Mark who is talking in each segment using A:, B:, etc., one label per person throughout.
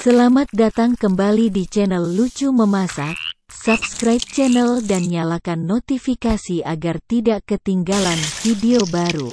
A: Selamat datang kembali di channel
B: Lucu Memasak. Subscribe channel dan nyalakan notifikasi agar tidak ketinggalan video baru.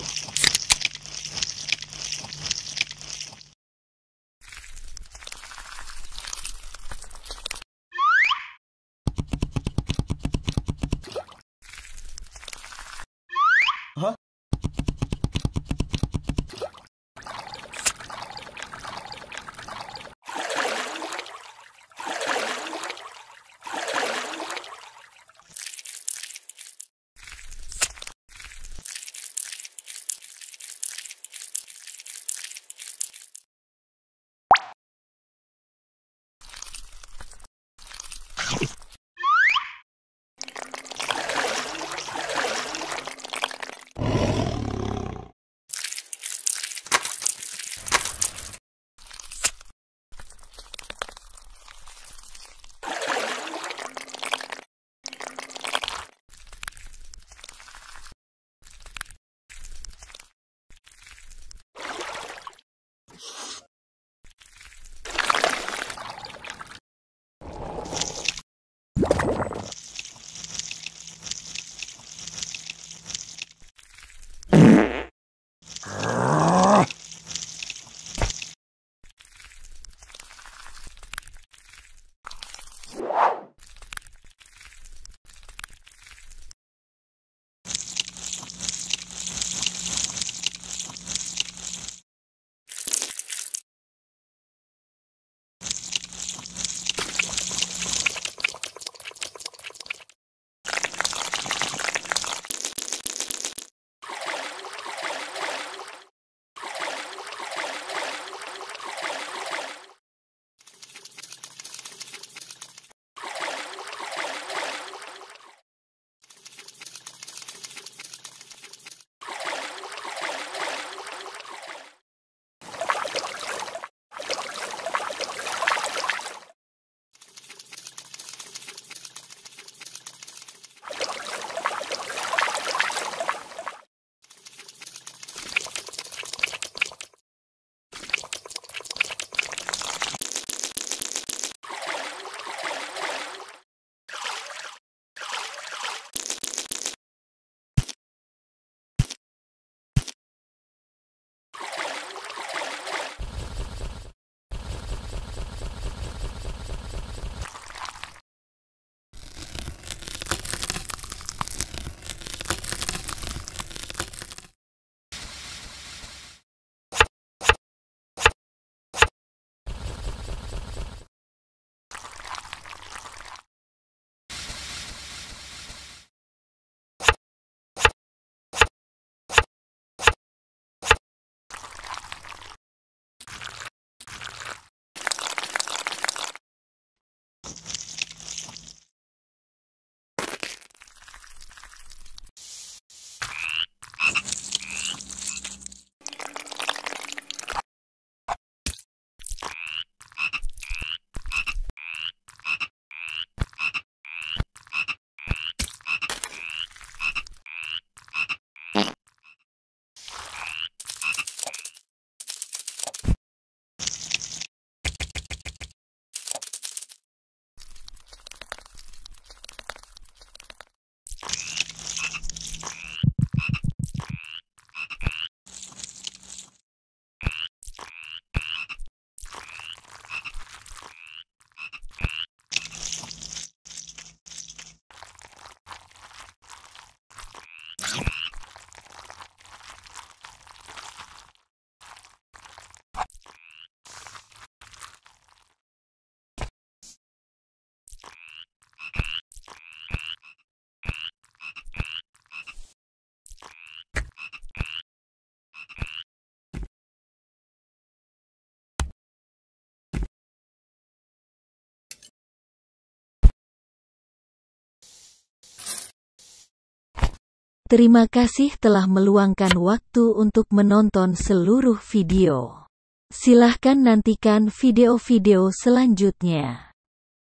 C: Terima kasih telah meluangkan waktu untuk menonton seluruh video.
B: Silahkan nantikan video-video selanjutnya.